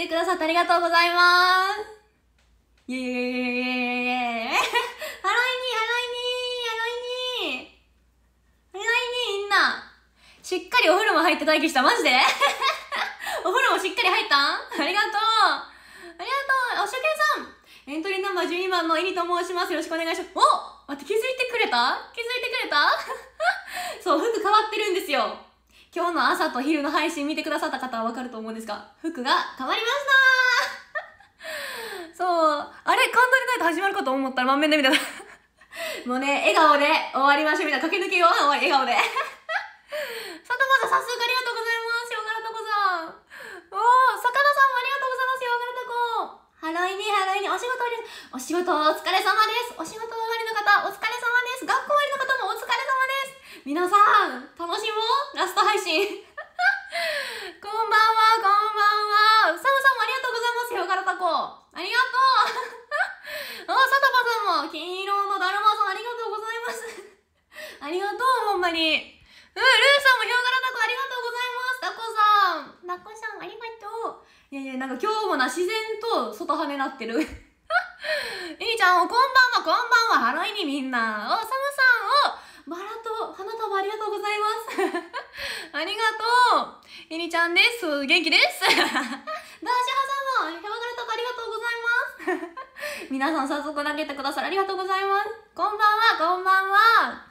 てくださってありがとうございますイェイイェイイェイイェイイェイハロイニーハロイニーハロイニーハロイニーみんなしっかりお風呂も入って待機したマジで お風呂もしっかり入ったありがとうありがとうおしょけんさんエントリーナンバー12番のイニと申します。よろしくお願いします。お待って、気づいてくれた気づいてくれた そう、服変わってるんですよ。今日の朝と昼の配信見てくださった方はわかると思うんですが、服が変わりましたそう、あれ、ンドにないと始まるかと思ったら満面で見た。もうね、笑顔で終わりましょうみたな、駆け抜けよう。笑顔で。佐藤さん、早速ありがとうございます。よがラとこさん。おー、魚さんもありがとうございます。よがラとこ。ハロイにハロイにお仕事お仕事お疲れ様です。お仕事終わりの方、お疲れ様です。学校終わりの方もお疲れ様皆さん楽しもうラスト配信 こんばんはこんばんはサムさんもありがとうございますウガらたこありがとう あサタバさんも金色のだるまさんありがとうございます ありがとうほんまにうん、ルーさんもヒョウラタコありがとうございますタコさんタコさんありがとういやいや、なんか今日もな、自然と外ねなってる。いいちゃん、こんばんは、こんばんは、ハロイにみんな。お、サムさん、お、バラと花束ありがとうございます ありがとういにちゃんです元気です ダーシハさんも、ヘマバガラとかありがとうございます 皆さん早速投げてくださりありがとうございますこんばんはこんばんは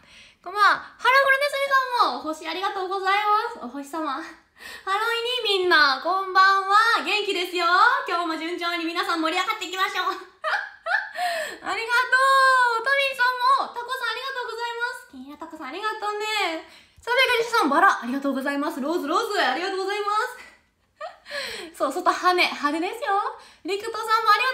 こんばんはハローネスミさんも星ありがとうございますお星様ハロイにみんな、こんばんは。元気ですよ。今日も順調に皆さん盛り上がっていきましょう。ありがとう。トミーさんも、タコさん金ンたくさんありがとうねサベガリシさんバラありがとうございますローズローズありがとうございます そう外羽羽ですよリクトさんもありが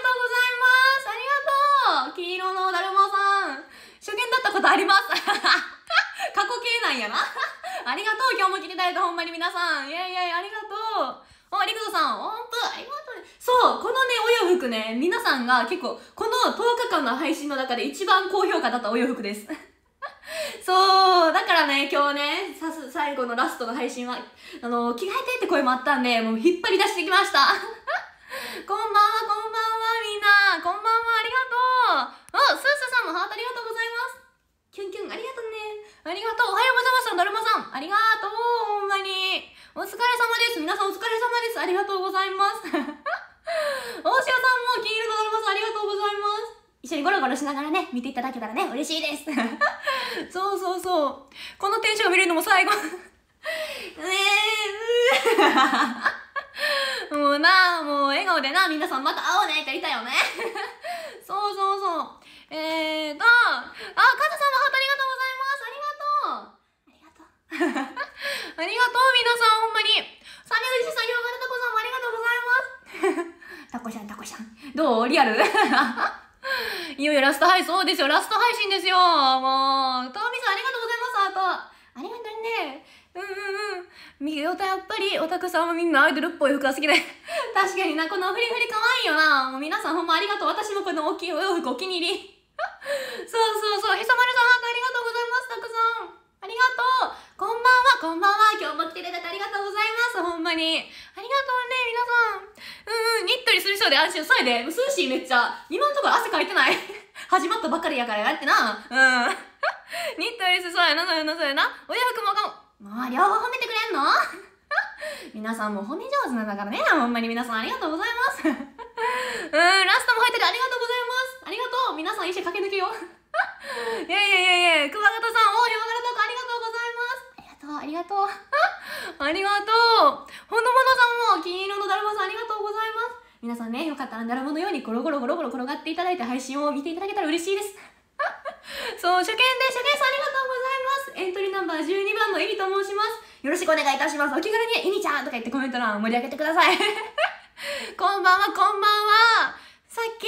とうございますありがとう黄色のだるまさん初見だったことあります 過去形なんやな ありがとう今日も聞てたいとほんまに皆さんいやいやありがとうお、リクトさん、ほんと、ありがとう、そう、このね、お洋服ね、皆さんが結構、この10日間の配信の中で一番高評価だったお洋服です。そう、だからね、今日ね、さす、最後のラストの配信は、あの、着替えてって声もあったんで、もう引っ張り出してきました。こんばんは、こんばんは、みんな。こんばんは、ありがとう。お、スースーさんもハートありがとうございます。キュンキュン、ありがとうね。ありがとう。おはようございます。だるまさん。ありがとう。ほんまに。お疲れ様です。皆さんお疲れ様です。ありがとうございます。大塩さんも金色のだるまさん、ありがとうございます。一緒にゴロゴロしながらね、見ていただけたらね、嬉しいです。そうそうそう。このテンション見るのも最後 ねえ、もうな、もう笑顔でな、皆さんまた会おうねってやりたいよね。そうそうそう。えーと、あ、カズさんもハートありがとうございます。ありがとう。ありがとう、ありがとう、皆さん、ほんまに。サメウしさん、ヨガルタコさんもありがとうございます。タコちゃん、タコちゃん。どうリアル いよいよラスト配信、そうですよ、ラスト配信ですよ。もう、とうみさんありがとうございます、あと。ありがとうね。うんうんうん。右オやっぱりオタクさんはみんなアイドルっぽい服が好きで 確かにな、このフリフリ可愛いよな。もう皆さんほんまありがとう。私もこの大きいお洋服お気に入り。そうそうそう。へさまるさん、ハートありがとうございます、たくさん。ありがとうこんばんは、こんばんは今日も来ていただいてありがとうございますほんまに。ありがとうね、皆さん。うんうん、ニットにする人で安心、そやで、薄いしめっちゃ。今のところ汗かいてない。始まったばっかりやからやってな。うん。ニットにするそうやな、そうやな、そうやな。お洋服もかも。もう両方褒めてくれんの 皆さんも褒め上手なんだからね、ほんまに皆さんありがとうございます。うん、ラストも入ってるありがとうございます。ありがとう。皆さん一緒駆け抜けよいやいやいやいや熊形さんお山形とありがとうございますありがとう。ありがとう。ありがほのぼのさんも、金色のだるまさんありがとうございます。皆さんね、よかったらだるまのようにゴロゴロゴロゴロ転がっていただいて配信を見ていただけたら嬉しいです。そう、初見で、初見さんありがとうございます。エントリーナンバー12番のえリと申します。よろしくお願いいたします。お気軽にえリちゃんとか言ってコメント欄を盛り上げてください。こんばんは、こんばんは。さっき、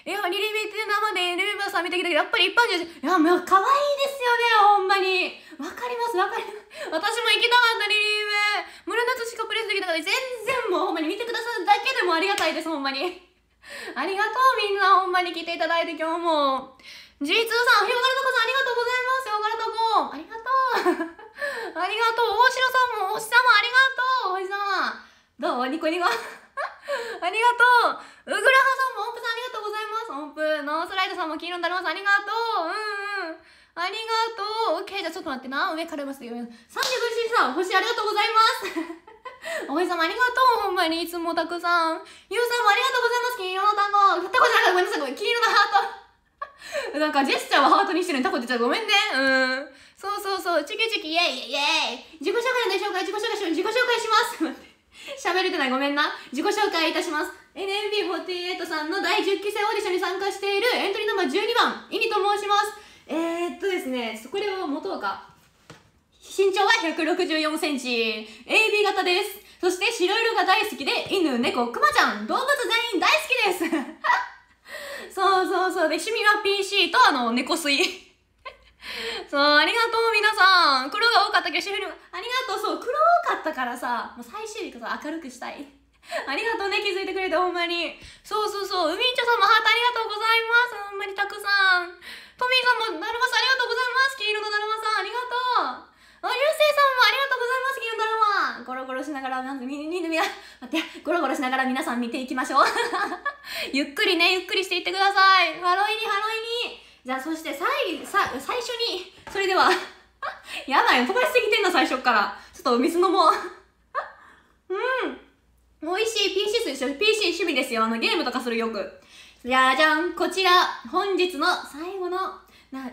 いやリリベって生でリリバさん見てきたけどやっぱり一般人いやもう可愛いですよねほんまにわかりますわかります私も行きたかったリリーベ村夏しかプレスできたから全然もうほんまに見てくださるだけでもありがたいですほんまにありがとうみんなほんまに来ていただいて今日も G2 さん、ひよがるとこさん、ありがとうございます。ひよがるとこ。ありがとう。ありがとう。大城さんも、大下さもありがとう。おじさん。どうニコニコ。ありがとう。うぐらはさんも音符さんありがとうございます音符ノースライドさんも黄色のだるまさんありがとううんうんありがとうオッケーじゃあちょっと待ってな上からますよ35星さん星ありがとうございますお星様ありがとうほんまにいつもたくさんゆうさんもありがとうございます黄色の単語タコじゃなかったごめんなさいごめん黄色のハートなんかジェスチャーはハートにしてるのにタコ出ちゃうごめんね。うん。そうそうそう。チキチキイェイイェイ自己紹介の紹介、自己紹介し自己紹介します。喋れてないごめんな。自己紹介いたします。NMB48 さんの第10期生オーディションに参加しているエントリーナンバー12番イニと申しますえー、っとですねこれは元か。身長は1 6 4センチ AB 型ですそして白色が大好きで犬猫クマちゃん動物全員大好きです そうそうそうで趣味は PC とあの猫吸い そう、ありがとう、皆さん。黒が多かったけど、シェフルありがとう、そう、黒多かったからさ、もう最終日こそ明るくしたい。ありがとうね、気づいてくれて、ほんまに。そうそうそう、うみんちょさんもハートありがとうございます。ほんまにたくさん。トミーさんも、だるまさんありがとうございます。黄色のだるまさん、ありがとう。お、流星さんもありがとうございます、黄のだるま。ゴロゴロしながら、まず、み、み、み、み、待って、ゴロゴロしながら皆さん見ていきましょう。ゆっくりね、ゆっくりしていってください。ハロイに、ハロイに。じゃあ、そして、さい、さ、最初に、それでは、やばい、飛ばしすぎてんの、最初から。ちょっと、水飲もう。うん。美味しい PC でしょ PC 趣味ですよあのゲームとかするよくじゃじゃんこちら本日の最後のな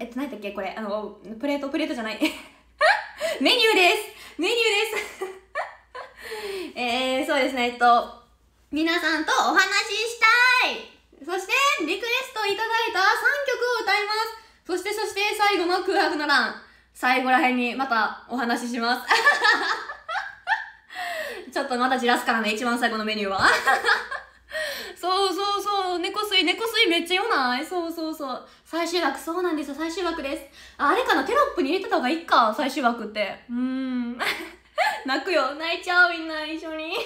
えっと何だっけこれあのプレートプレートじゃない メニューですメニューです えー、そうですねえっと皆さんとお話ししたいそしてリクエストいただいた3曲を歌いますそしてそして最後の空白の欄最後らへんにまたお話しします ちょっとまだじらすからね、一番最後のメニューは。そうそうそう、猫吸い、猫吸いめっちゃよないそうそうそう。最終枠、そうなんですよ、最終枠です。あれかな、テロップに入れてた方がいいか、最終枠って。うーん。泣くよ、泣いちゃう、みんな一緒に。タ ンジーさん、ヒョウ柄タゴ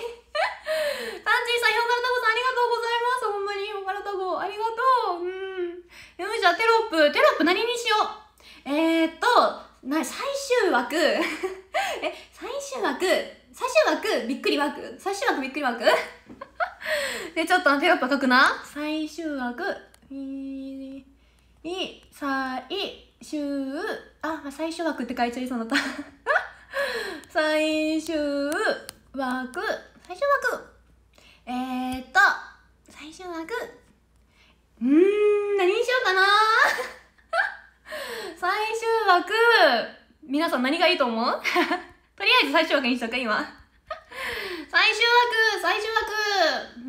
さん、ありがとうございます。ほんまに、ヒョウ柄タゴ、ありがとう。うん。よし、じゃテロップ、テロップ何にしよう。えー、っと、な最終枠 え最終枠最終枠びっくり枠最終枠びっくり枠でちょっと手ロッぱ書くな最終枠いい最終あ、まあ、最終枠って書いちゃいそうだった 最終枠最終枠えー、っと最終枠皆さん何がいいと思う とりあえず最終枠にしとく、今。最終枠最終枠う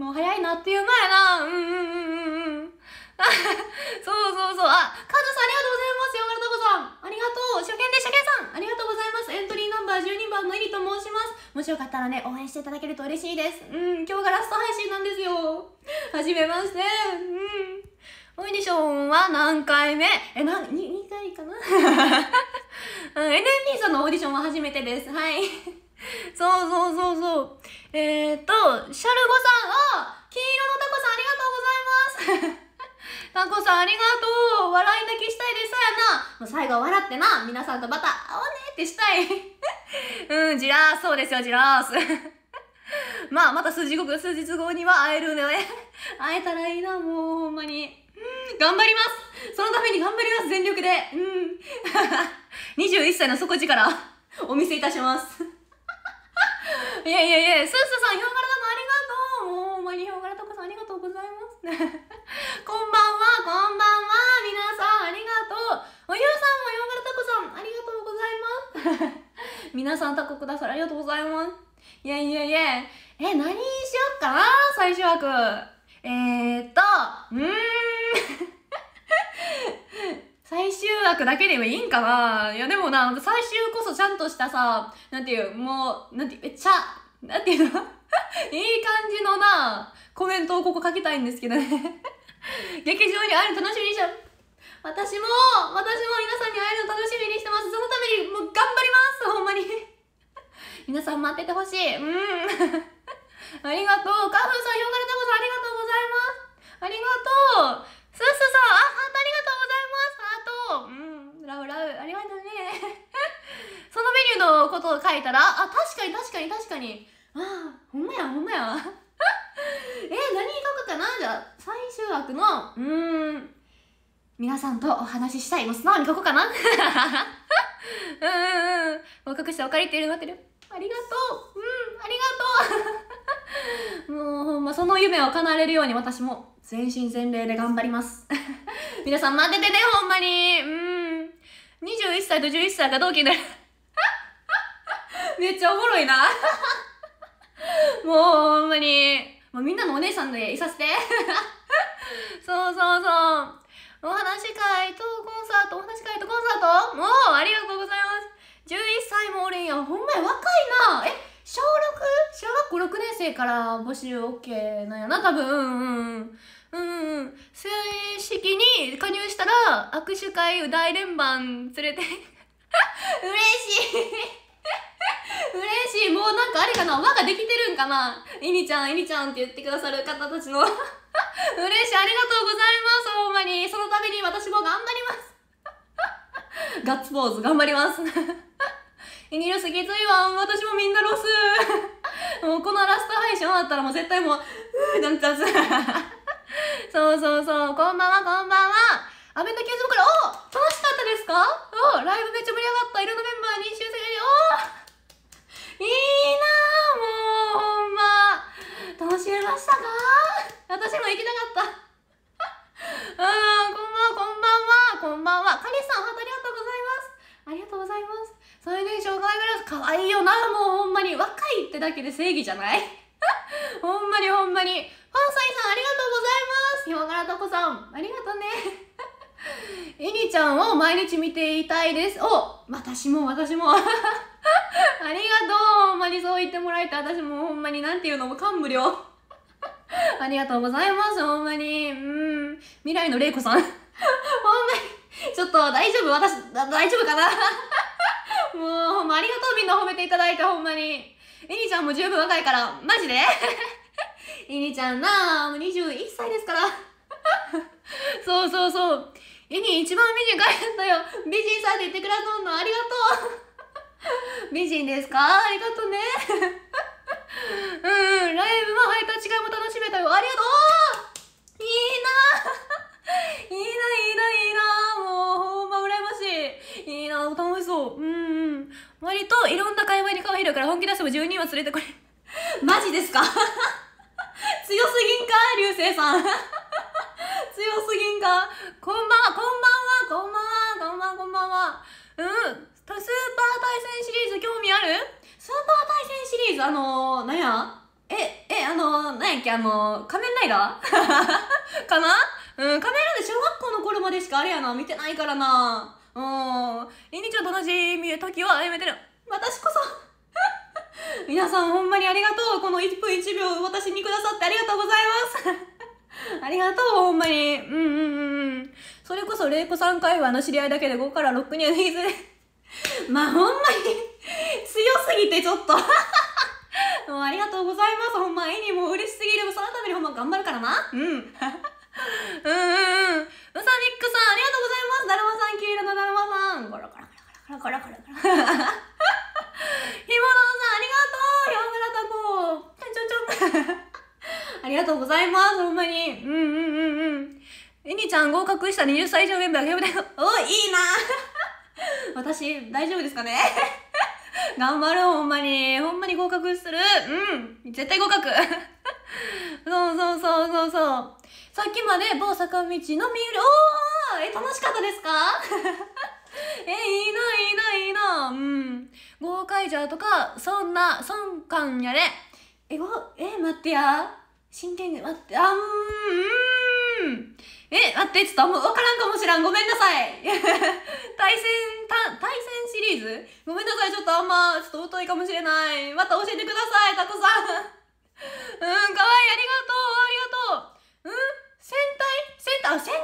ん、もう早いなっていう前やな。うんうんうんうんうん。そうそうそう。あ、カナさんありがとうございます。ヨガルトコさん。ありがとう。初見で初見さん。ありがとうございます。エントリーナンバー12番のエリと申します。もしよかったらね、応援していただけると嬉しいです。うん、今日がラスト配信なんですよ。はじめまして。うん。オーディションは何回目え、な、2, 二回かな うん、?NMB さんのオーディションは初めてです。はい。そうそうそうそう。えー、っと、シャルゴさん、あ金色のタコさんありがとうございます タコさんありがとう笑い泣きしたいですやなもう最後笑ってな皆さんとまた会おうねってしたい うん、ジラース、そうですよ、ジラース。まあ、また数日後、数日後には会えるのよね、会えたらいいな、もう、ほんまに。頑張りますそのために頑張ります全力でうん21歳の底力お見せいたします いやいやいやスースーさんヒョウ柄だのありがとうもうマにヒョウ柄とかさんありがとうございます こんばんはこんばんは皆さんありがとうおゆうさんもヒョウ柄タコさんありがとうございます皆さんタコくださいありがとうございますいやいやいやえ何しよっかな最初枠えーと、うーん 最終枠だけでもいいんかないやでもな、最終こそちゃんとしたさ、なんていう、もう、なんていう、めっちゃ、なんていうの いい感じのな、コメントをここ書きたいんですけどね 劇場に会える楽しみにしちゃう。私も、私も皆さんに会えるの楽しみにしてます。そのために、もう頑張りますほんまに皆さん待っててほしい。うん。ありがとう。カフンさん、ひょうがれたこさん、ありがとうございます。ありがとう。スッスさん、あ、ハートありがとうございます。ハート。うん、ラブラブ。ありがとうね。そのメニューのことを書いたら、あ、確かに確かに確かに。あほんまや、ほんまや。え何何書くかなじゃあ、最終枠の、うーん、皆さんとお話ししたい。もう素直に書こうかな。うんうんうん。合格しておかりっているなってる。ありがとう。うん、ありがとう。もうほんまその夢を叶えるように私も全身全霊で頑張ります 皆さん待っててねほんまにうん21歳と11歳が同期で めっちゃおもろいなもうほんまにもうみんなのお姉さんでいさせてそうそうそうお話し会とコンサートお話し会とコンサートもうありがとうございます11歳もおるんやほんまに若いなえ小 6? 小学校6年生から募集 OK なんやな、多分。うんうん。うんん。正式に加入したら、握手会大連番連れて。嬉しい 嬉しいもうなんかあれかな輪ができてるんかないにちゃんいにちゃんって言ってくださる方たちの 嬉しいありがとうございますほんまにそのために私も頑張りますガッツポーズ頑張りますイギリスきついわ私もみんなロス もうこのラスト配信終わったらもう絶対もううーなんちゃう そうそうそうこんばんはこんばんはアメンド90分からお楽しかったですかおライブめっちゃ盛り上がったいろんなメンバーに修正おいいなもうほんま楽しめましたか私も行きたかったうん、こんばんは、こんばんは、こんばんは。かりさん、本当にありがとうございます。ありがとうございます。最年少ガイブラス可愛いよなもうほんまに若いってだけで正義じゃない ほんまにほんまにファンサイさんありがとうございますひまがらとこさんありがとうねえに ちゃんを毎日見ていたいですお私も私も ありがとうほんまにそう言ってもらえて私もほんまになんていうのも感無量ありがとうございますほんまにうん未来の玲子さんほんまにちょっと大丈夫私大丈夫かなもうほんまありがとうみんな褒めていただいてほんまにえにちゃんも十分若いからマジでいに ちゃんなもう21歳ですから そうそうそうえに一番美人かったよ美人さんって言ってくれとんのありがとう 美人ですかありがとうね入るから本気出しても12人は連れてこれ マジですか 強すぎんか流星さん 強すぎんかこんばんはこんばんはこんばんはこんばんはうんスーパー対戦シリーズ興味あるスーパー対戦シリーズあのー、なんやええあのー、なんやっけあのー、仮面ライダーかなうん仮面ライダー小学校の頃までしかあれやな見てないからなうんイニちゃんと同じ時をやめてる私こそ 皆さんほんまにありがとうこの1分1秒私にくださってありがとうございます ありがとうほんまにうんうんうんそれこそ玲子さん会話の知り合いだけで5から6人はきずれまあほんまに強すぎてちょっと もうありがとうございますほんま絵にも嬉しすぎるそのためにほんま頑張るからなうんうんうんうんうさみっくさんありがとうございますだるまさん黄色のだるまさんゴロゴロゴロゴロゴロゴロゴロひ もさん、ありがとうヨングラタコちょちょちょ。ありがとうございます、ほんまに。うんうんうんうん。えにちゃん合格した20歳以上メンバーが呼ぶだおいいな 私、大丈夫ですかね 頑張ろう、ほんまに。ほんまに合格する。うん。絶対合格。そうそうそうそうそう。さっきまで某坂道のみゆり、おーえ、楽しかったですかえいいないいないいなうん豪快じゃとかそんな損感やれえごえ待ってや真剣に待ってあんうんえ待ってちょっとんま分からんかもしらんごめんなさい 対戦対戦シリーズごめんなさいちょっとあんまちょっと疎いかもしれないまた教えてくださいたくさん うんかわいいありがとうありがとううん戦隊戦隊あ戦隊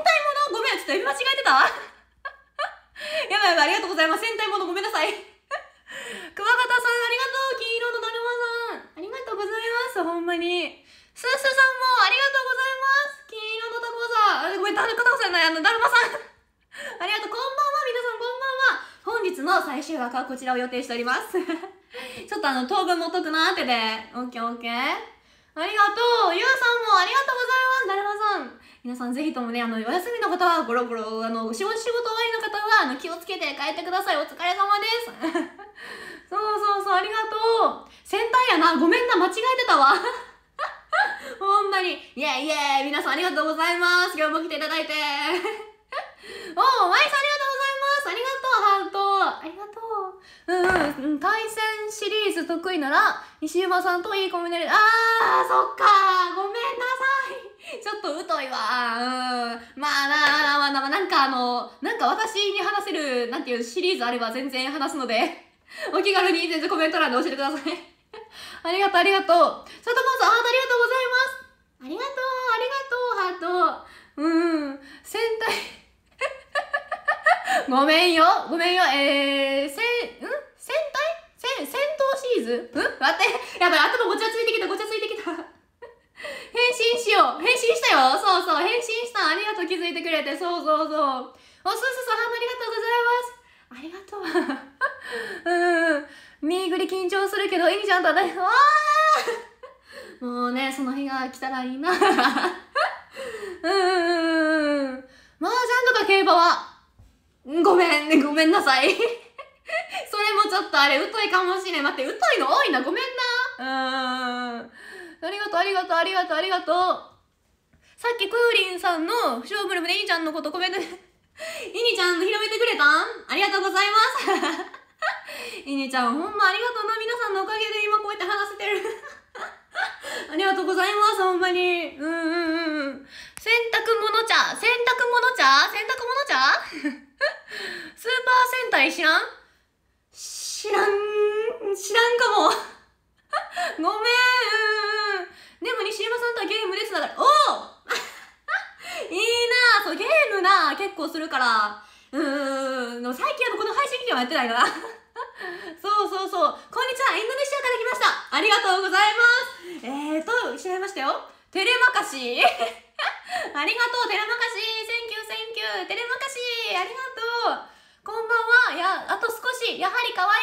ものごめんちょっと読み間違えてたやばいやばい、ありがとうございます。戦隊ものごめんなさい。熊方さん、ありがとう金色のだるまさん。ありがとうございます、ほんまに。スースーさんも、ありがとうございます。金色のタコさん。ごめん、だるまさんない、あの、だるまさん。ありがとう、こんばんは、皆さん、こんばんは。本日の最終枠はこちらを予定しております。ちょっとあの、当分もとくなってで、オッケーオッケー。ありがとうゆうさんもありがとうございますだるまさん皆さんぜひともねあのお休みの方はゴロゴロあの仕事仕事終わりの方はあの気をつけて帰ってくださいお疲れ様です そうそうそうありがとう先端やなごめんな間違えてたわ ほんまにイエイイエイ皆さんありがとうございます今日も来ていただいて おー、マイさんありがとうございますますありがとうハートありがとううんうん対戦シリーズ得意なら西山さんといいコミュニケーションあーそっかごめんなさいちょっと疎いわうんまあなあまあな、まあ、なんかあのなんか私に話せるなんていうシリーズあれば全然話すのでお気軽に全然コメント欄で教えてくださいありがとうありがとうっとまずハートありがとうございますありがとうありがとうハートうん戦隊 ごめんよ、ごめんよ、えー、せ、ん戦隊せ、戦闘シーズん待って、やばい、頭ごちゃついてきた、ごちゃついてきた。変身しよう変身したよそうそう、変身したありがとう、気づいてくれて、そうそうそう。お、うそう、ハンありがとうございます。ありがとう。うん。見ぐり緊張するけど、エミちゃんとはあわーもうね、その日が来たらいいな。うんううん。麻雀とか競馬はごめんね、ごめんなさい それもちょっとあれ、疎いかもしれん。待って、疎いの多いな、ごめんな。うーん。ありがとう、ありがとう、ありがとう、ありがとう。さっきクーリンさんの、ショーブルムでいニちゃんのことコメントでいに ちゃん広めてくれたんありがとうございます。い にちゃん、ほんまありがとうな。皆さんのおかげで今こうやって話せてる。ありがとうございます、ほんまに。うんうんうん。洗濯物茶、洗濯物茶、洗濯物茶スーパー戦隊知らん知らん、知らんかも。ごめん。でも西山さんとはゲームですだから、おお いいなそう、ゲームな結構するから。うーん、最近あの、この配信機間はやってないから。そうそうそう。こんにちは、インドネシアから来ました。ありがとうございます。えーと、失いましたよ。テレマカシー。ありがとう、テレマカシー。you! テレマカシーありがとうこんばんはや、あと少しやはり可愛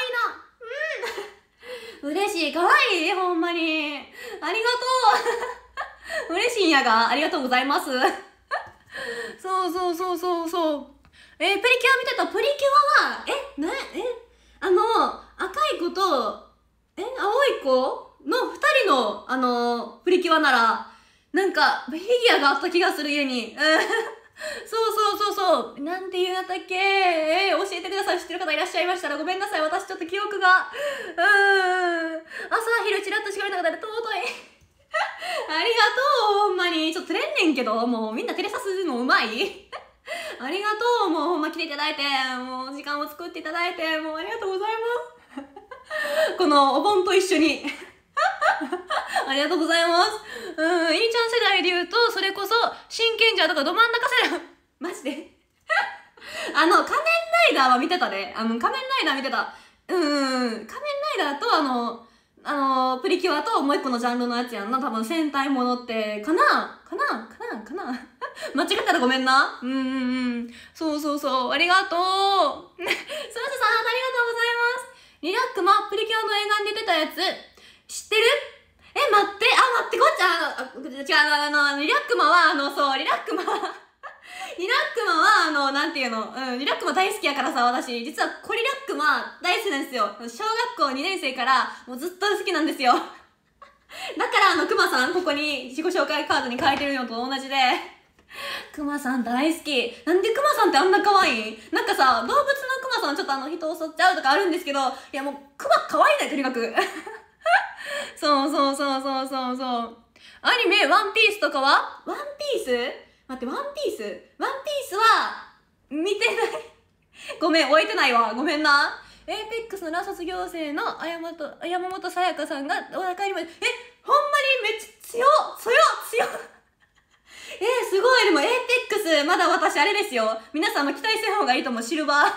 いなうん嬉しい可愛いほんまにありがとう嬉しいんやが、ありがとうございますそうそうそうそうそう。えー、プリキュア見てたプリキュアは、え、な、え、あの、赤い子と、え、青い子の二人の、あのー、プリキュアなら、なんか、フィギュアがあった気がする家に。そうそうそうそうなんて言うんだったっけ、えー、教えてください知ってる方いらっしゃいましたらごめんなさい私ちょっと記憶がうん朝昼ちらっとしかれた方で尊い ありがとうほんまにちょっと照れんねんけどもうみんな照れさすのうまい ありがとうもうほんま来ていただいてもう時間を作っていただいてもうありがとうございます このお盆と一緒にありがとうございます。うん、いいちゃん世代で言うと、それこそ、真剣者とかど真ん中世代。マジで あの、仮面ライダーは見てたね。あの、仮面ライダー見てた。うん、仮面ライダーとあの、あのプリキュアともう一個のジャンルのやつやんな。多分戦隊ものって、かなかなかなかな 間違ったらごめんな。うんうんうん。そうそうそう。ありがとう。スマシさん、ありがとうございます。リラックマ、プリキュアの映画に出てたやつ。知ってるえ、待って、あ、待って、こっち、あの、違う、あの、リラックマは、あの、そう、リラックマ リラックマは、あの、なんていうの、うん、リラックマ大好きやからさ、私、実はコリラックマ大好きなんですよ。小学校2年生から、もうずっと好きなんですよ。だから、あの、クマさん、ここに自己紹介カードに書いてるのと同じで、クマさん大好き。なんでクマさんってあんな可愛いなんかさ、動物のクマさんちょっとあの、人襲っちゃうとかあるんですけど、いやもう、クマ可愛いね、とにかく。そうそうそうそうそうそうアニメ「ワンピースとかは「ワンピース待って「ワンピースワンピースは見てない ごめん置いてないわごめんなエイペックスのラ卒業生のああややと、もとさやかさんがお腹にもえほんまにめっちゃ強強強 えすごいでもエイペックスまだ私あれですよ皆さんも期待せん方がいいと思うシルバー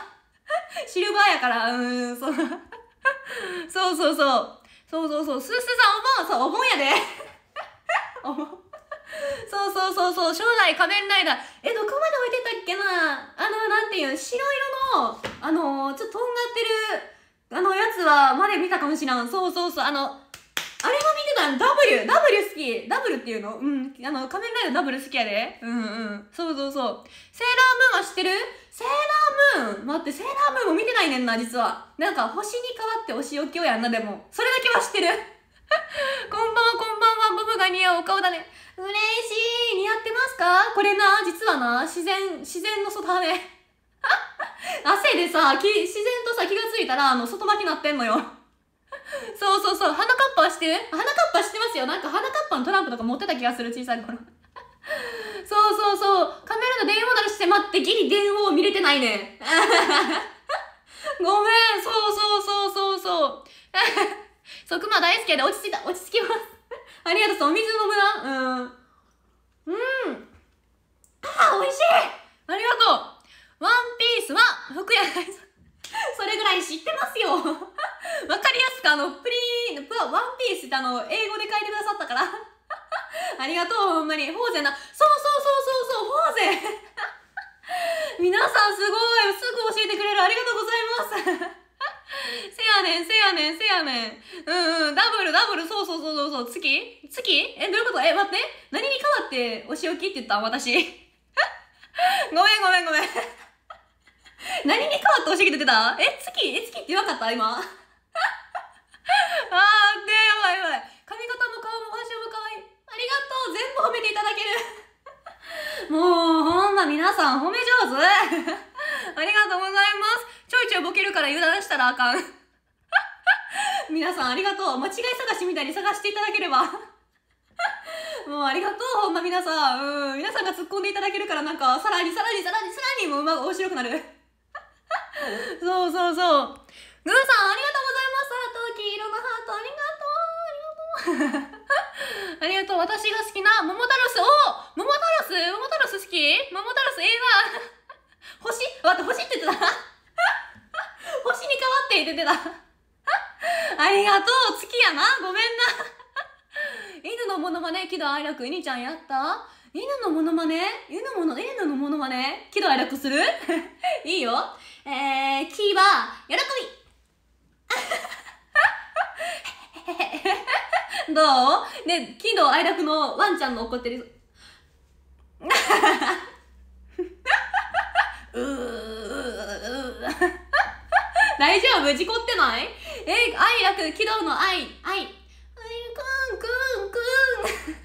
シルバーやからうんそうそうそうそうそうそうそう。すすさん、お盆そう、お盆やで。お 盆。そうそうそうそう。将来仮面ライダー。え、どこまで置いてたっけなあの、なんていう白色の、あのちょっととんがってる、あのやつは、まで見たかもしらん。そうそうそう。あの、あれは見てたの W! W 好き !W っていうのうん。あの、仮面ライダー W 好きやで。うんうん。そうそうそう。セーラームーンは知ってるセーラームーン待って、セーラームーンも見てないねんな、実は。なんか、星に変わってお仕置きをやんな、でも。それだけは知ってる こんばんは、こんばんは、僕ブが似合うお顔だね。嬉しい似合ってますかこれな、実はな、自然、自然の外ね。汗でさ、き、自然とさ、気がついたら、あの、外巻きなってんのよ。そうそうそう花かっぱしてる花かっぱしてますよなんか花かっぱのトランプとか持ってた気がする小さい頃 そうそうそうカメラの電話鳴らして待ってギリ電話を見れてないね ごめんそうそうそうそうそう そう熊大好きで落ち着いた落ち着きますありがとうお水飲むなうんうんあ美味しいありがとうワンピースは服屋大好き それぐらい知ってますよ わかりやすくあのプリンワンピースってあの英語で書いてくださったから ありがとうほんまにフォーゼなそうそうそうそうそうフォーゼ皆さんすごいすぐ教えてくれるありがとうございますせやねんせやねんせやねんうんうんダブルダブルそうそうそうそうそう月月えどういうことえ待って何に変わってお仕置きって言った私ごめんごめんごめん 何に変わって教しいくれたえ、月え、月って言わかった今。あー、で、やばいやばい。髪型も顔もファッションも可愛い。ありがとう全部褒めていただける。もう、ほんま皆さん褒め上手ありがとうございます。ちょいちょいボケるから油断したらあかん。皆さんありがとう。間違い探しみたいに探していただければ。もうありがとう、ほんま皆さん。うん。皆さんが突っ込んでいただけるから、なんか、さらにさらにさらにさらにもう、ま、面白くなる。そうそうそう。グーさん、ありがとうございます。ハート、黄色のハート、ありがとう。ありがとう。ありがとう。私が好きな桃太郎ス。お桃太郎ス桃太郎ス好き桃太郎ス映画 星待って、星って言ってた 星に変わって言ってたありがとう。月やな。ごめんな。犬のモノマネ、喜怒哀楽、犬ちゃんやった犬のモノマネ犬のモ犬のモノマネ喜怒哀楽するいいよ。えー、キは、喜び どうね、喜怒哀楽のワンちゃんの怒ってる。うー 大丈夫事故ってないえ、愛楽、喜怒の愛、愛。うん、くんくんくん。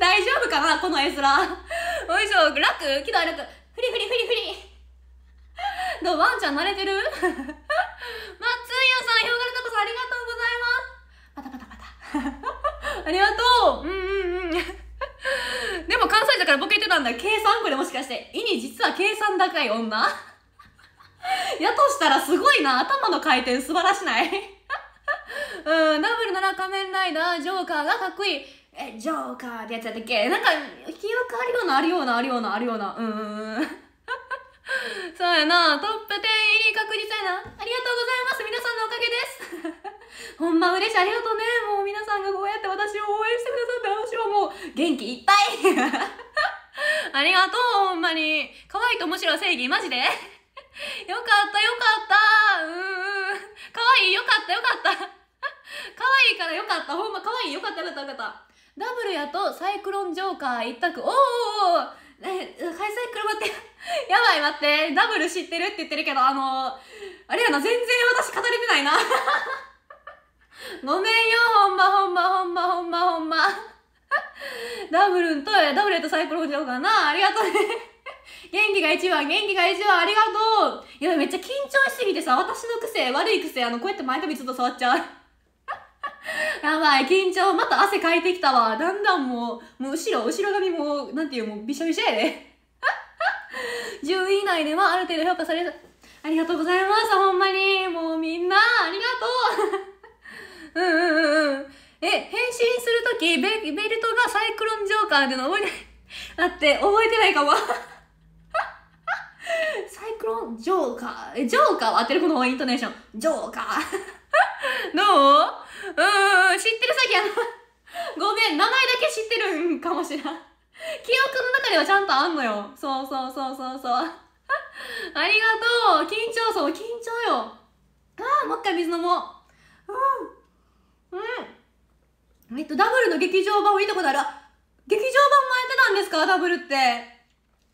大丈夫かなこの絵面。よいしょ、楽喜怒哀楽。フリフリフリフリどうワンちゃん慣れてる 松井さんヒョウ柄タコさんありがとうございますパタパタパタ ありがとううんうんうん でも関西だからボケてたんだ計算これもしかして「意に実は計算高い女やとしたらすごいな頭の回転素晴らしないうんダブルなら仮面ライダージョーカーがかっこいいえジョーカーってやつだったっけなんか記憶あるようなあるようなあるようなあるようなうん そうやなトップ10入り確実やなありがとうございます皆さんのおかげです ほんま嬉しいありがとうねもう皆さんがこうやって私を応援してくださって私はもう元気いっぱい ありがとうほんまに可愛いと面白い正義マジでよかったよかったうんん可愛いよかったよかった可愛いからよかったほんま可愛いよかったよかったよかったダブルやとサイクロンジョーカー一択おーおーおえ、サイクロ待って、やばい待って、ダブル知ってるって言ってるけど、あのー、あれやな、全然私語れてないな。ごめんよ、ほんまほんまほんまほんまほんま。ダブルと、ダブルとサイクロンジョーカーな、ありがとうね。元気が一番、元気が一番、ありがとう。いや、めっちゃ緊張しすぎてさ、私の癖、悪い癖、あの、こうやって前髪ずっと触っちゃう。やばい、緊張。また汗かいてきたわ。だんだんもう、もう後ろ、後ろ髪もなんていう、もうびしょびしょやで。10 位以内ではある程度評価される。ありがとうございます、ほんまに。もうみんな、ありがとう。うんうんうんえ、変身するとき、ベベルトがサイクロンジョーカーでの覚えてない。だって、覚えてないかも。サイクロンジョーカー。え、ジョーカーは当てるこのイントネーション。ジョーカー。どううん知ってる詐欺やな ごめん名前だけ知ってるんかもしらん記憶の中ではちゃんとあんのよそうそうそうそうそう ありがとう緊張そう緊張よああもう一回水飲もううんうんえっとダブルの劇場版を見たことある劇場版もやってたんですかダブルって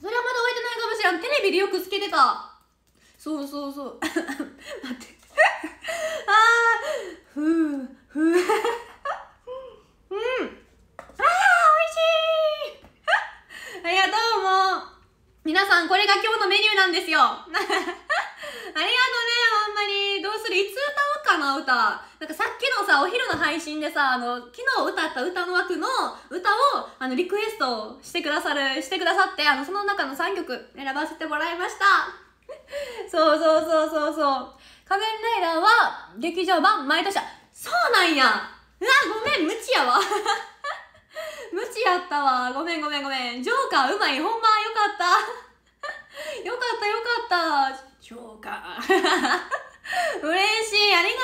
それはまだ置いてないかもしれんテレビでよくつけてたそうそうそう待って ふうふう うんああ、おいしいありがとうもう皆さんこれが今日のメニューなんですよ ありがとうねほんまにどうするいつ歌おうかな歌なんかさっきのさお昼の配信でさあの昨日歌った歌の枠の歌をあのリクエストしてくださるしてくださってあのその中の3曲選ばせてもらいましたそうそうそうそうそう仮面ライダーは劇場版毎年そうなんやうわごめん無知やわ 無知やったわごめんごめんごめんジョーカーうまいほんまよかったよ かったよかったジョーカー 嬉しいありが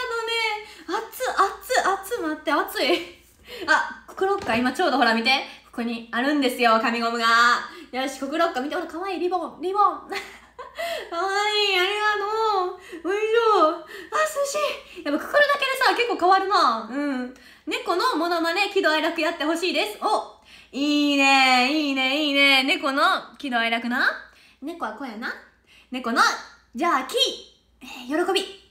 とうね熱熱熱待って熱いあクロッカー今ちょうどほら見てここにあるんですよ紙ゴムがよしコクロッカ見てほらかわいいリボンリボンかわいいありがとうおいしそうあ寿司やっぱくくるだけでさ結構変わるなうん猫のモノマネ喜怒哀楽やってほしいですおいいねいいねいいね猫の喜怒哀楽な猫はこうやな猫のじゃあき喜び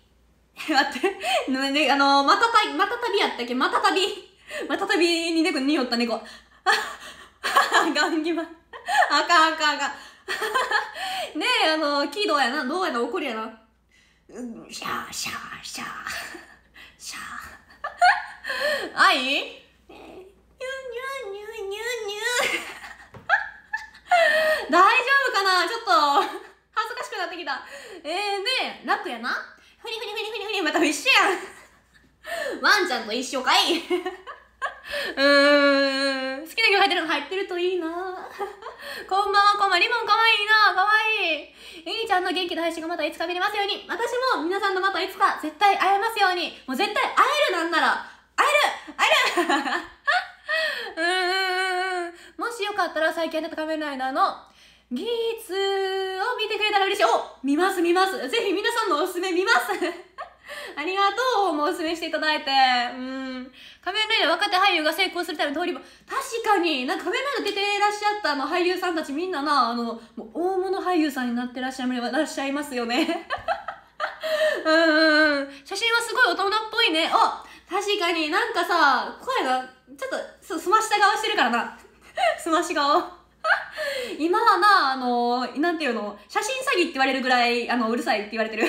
待って、ね、あのー、またた、またたびやったっけまたたび。またたびに猫、によった猫。あガンギマ。あ んあかんあか ねえあの喜怒やなどうやな怒りやなうんシャーシャーシャー シャーあいニューニューニューニューニュー大丈夫かなちょっと恥ずかしくなってきたえー、ねえ楽やなふりふりふりふりふりまた一緒やんワンちゃんと一緒かいうーん好きな曲入ってるの入ってるといいな こんばんはこんばんは。リボンかわいいなかわいいいいちゃんの元気の配信がまたいつか見れますように私も皆さんのまたいつか絶対会えますようにもう絶対会えるなんなら会える会える うんもしよかったら最近やった仮面ライダーのギーツを見てくれたら嬉しいお見ます見ますぜひ皆さんのおすすめ見ます ありがとうもうおすすめしていただいてうん仮面ライダー若手俳優が成功するための通りも確かになんか仮面ライダー出ていらっしゃったあの俳優さんたちみんななあのもう大物俳優さんになってらっしゃいらっしゃいますよね うん写真はすごい大人っぽいねあ確かになんかさ声がちょっとすました顔してるからな すまし顔今はな、あのなんていうの、写真詐欺って言われるぐらい、あの、うるさいって言われてる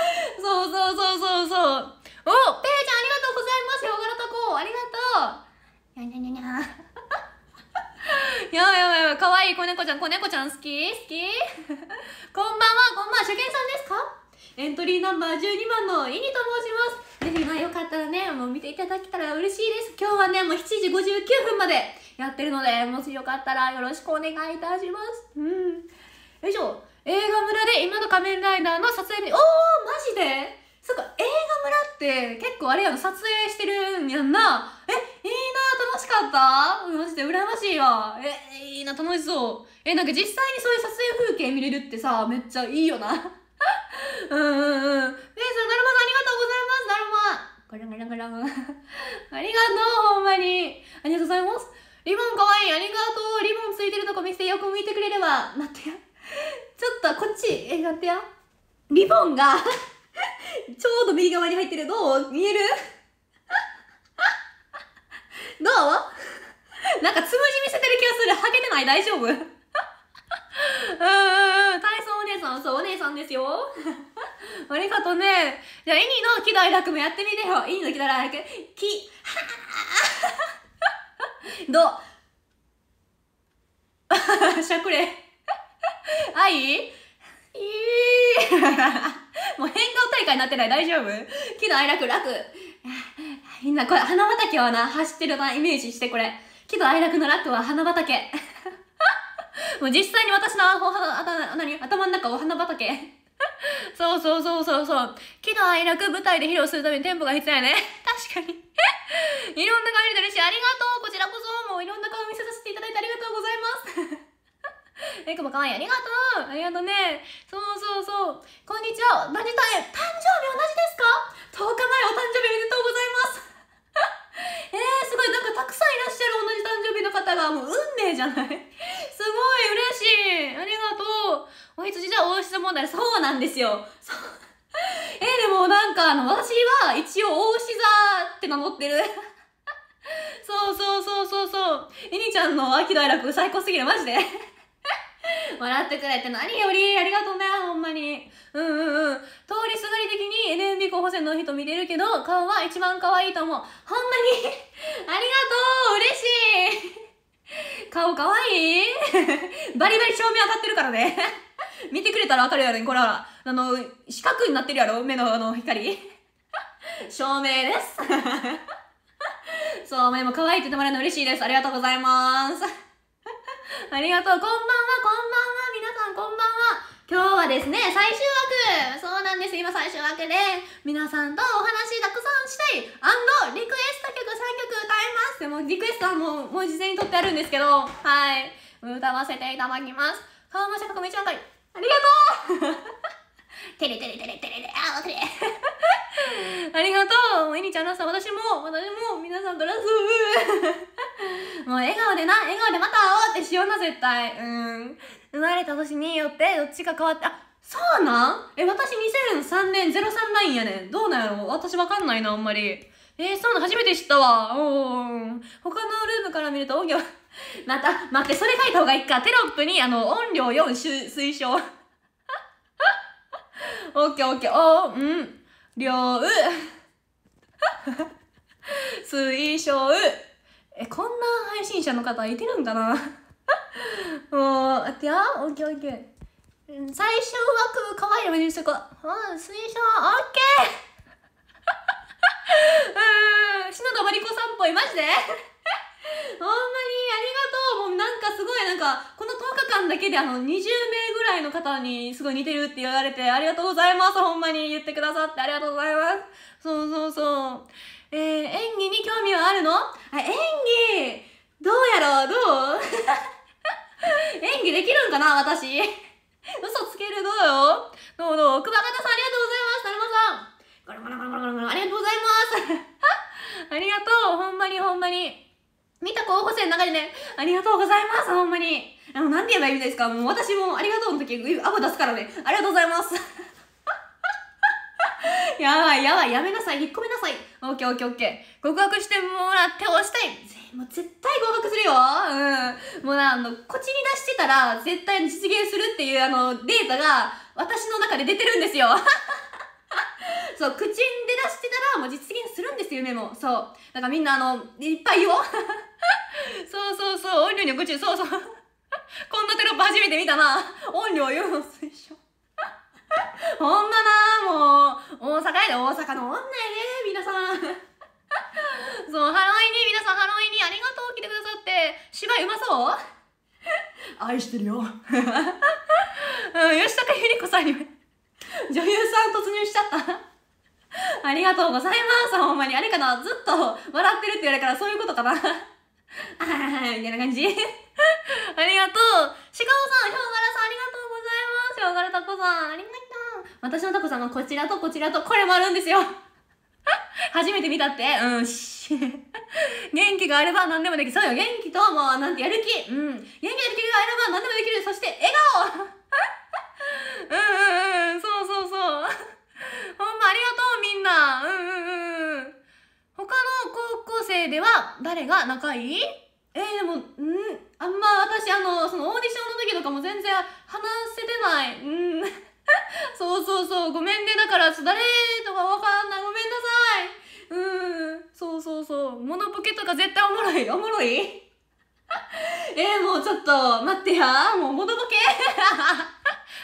そうそうそうそうそうおペイちゃんありがとうございますよがらたこありがとうにゃにゃにゃにゃ やばいやばいやばいかわいい子猫ちゃん子猫ちゃん好き好き こんばんはこんばんは初見さんですかエントリーナンバー12番のイニと申しますぜひまあよかったらねもう見ていただけたら嬉しいです今日はねもう7時59分までやってるのでもしよかったらよろしくお願いいたしますうんよいしょ映画村で今の仮面ライダーの撮影におおマジでそっか映画村って結構あれやの撮影してるんやんなえいいな楽しかったマジで羨ましいわえいいな楽しそうえなんか実際にそういう撮影風景見れるってさめっちゃいいよな うんうんうんえそれ、なるまさんありがとうございますなるまゴラゴラゴラありがとうほんまにありがとうございますリボンかわいいありがとうリボンついてるとこ見せてよく向いてくれればなってやちょっとこっちえ待ってやリボンが ちょうど右側に入ってるどう見えるどうなんかつむじ見せてる気がするはげてない大丈夫うんうんうん。体操お姉さんそうお姉さんですよありがとうねじゃあイニの喜怒哀楽もやってみてよイニの喜怒哀楽きどう しゃくれあいいもう変顔大会になってない大丈夫喜怒哀楽楽。みんなこれ花畑はな、走ってるな、イメージしてこれ。喜怒哀楽の楽は花畑。もう実際に私の頭の中お花畑。そうそうそうそうそう。喜怒哀楽舞台で披露するためにテンポが必要やね。確かに。いろんな顔見れてるし、ありがとうこちらこそもういろんな顔見せさせていただえくもかわいいありがとうありがとうねそうそうそうこんにちは何たえ誕生日同じですか10日前お誕生日おめでとうございます えー、すごいなんかたくさんいらっしゃる同じ誕生日の方がもう運命じゃないすごい嬉しいありがとうお羊じゃ王室問題そうなんですよ えー、でもなんかあの私は一応王子座って名乗ってる そうそうそうそうそうイにちゃんの秋大楽最高すぎるマジで笑ってくれて何よりありがとうねほんまにうんうんうん通りすがり的に NMB 候補生の人見れるけど顔は一番可愛いと思うほんまにありがとう嬉しい顔可愛いバリバリ照明当たってるからね見てくれたらわかるやろこれはあの四角になってるやろ目のあの光照明ですそう、お前も可愛いって言ってもらえるの嬉しいです。ありがとうございます。ありがとう。こんばんは、こんばんは、皆さんこんばんは。今日はですね、最終枠そうなんです、今最終枠で、皆さんとお話たくさんしたいアンドリクエスト曲3曲歌いますって、もうリクエストはもう、もう事前に撮ってあるんですけど、はい。歌わせていただきます。顔川村社国道ばかい。ありがとう てれてれてれてれてあーてれ ありがとういにちゃんラさん私も私も皆さんとラス もう笑顔でな笑顔でまた会おうってしような絶対うん生まれた年によってどっちか変わってあそうなんえ私2003年03ラインやねんどうなんやろ私わかんないなあんまりえー、そうなの初めて知ったわうん他のルームから見ると音量 また待ってそれ書いた方がいいかテロップにあの音量4推奨オッケーオッケーおんりょう水晶うえこんな配信者の方いてるんかなもうあってやオッケーオッケー最終枠かわいいのにしてこあ水晶オッケーうん篠田真理子さんっぽいマジで ほんまにありがとうもうなんかすごいなんかこの10日間だけであの20名ぐらいの方にすごい似てるって言われてありがとうございますほんまに言ってくださってありがとうございますそうそうそうえー、演技に興味はあるのあ演技どうやろうどう 演技できるんかな私嘘つけるどうよどうどう熊方さんありがとうございます田沼さんありがとうございます ありがとうほんまにほんまに見た候補生の中でね、ありがとうございます、ほんまに。あの、なんて言えばいいんですかもう私もありがとうの時、アブ出すからね。ありがとうございます。やばいやばい、やめなさい、引っ込めなさい。オッケーオッケーオッケー。告白してもらって押したい。もう絶対合格するよ。うん。もうな、あの、こっちに出してたら、絶対実現するっていうあの、データが、私の中で出てるんですよ。そう、口に出してたら、もう実現するんですよ、夢も。そう。だからみんな、あの、いっぱい言おう。そうそう音量に愚痴、そうそう こんなテロップ初めて見たな音量うの推奨 ほんまなもう大阪やで大阪の女やね皆さん そうハロウィンに皆さんハロウィンにありがとう来てくださって芝居うまそう愛してるよ、うん、吉高由里子さんに女優さん突入しちゃったありがとうございます。ほんまに。あれかなずっと笑ってるって言われたからそういうことかなあはいはみたいな感じ ありがとうシカオさんヒョウガラさんありがとうございますヒョウガラタコさんありがとう私のタコさんはこちらとこちらとこれもあるんですよ 初めて見たってうんし 元気があれば何でもできるそうよ元気ともうなんてやる気うん元気やる気があれば何でもできるそして笑顔うんうんうんそうそうそうほんまありがとうみんなうんうんうん他の高校生では誰が仲いいえー、でもんあんま私あのそのオーディションの時とかも全然話せてないうん そうそうそうごめんねだから誰とかわかんないごめんなさいうんそうそうそうモノポケとか絶対おもろいおもろい えー、もうちょっと待ってやもうモノポケ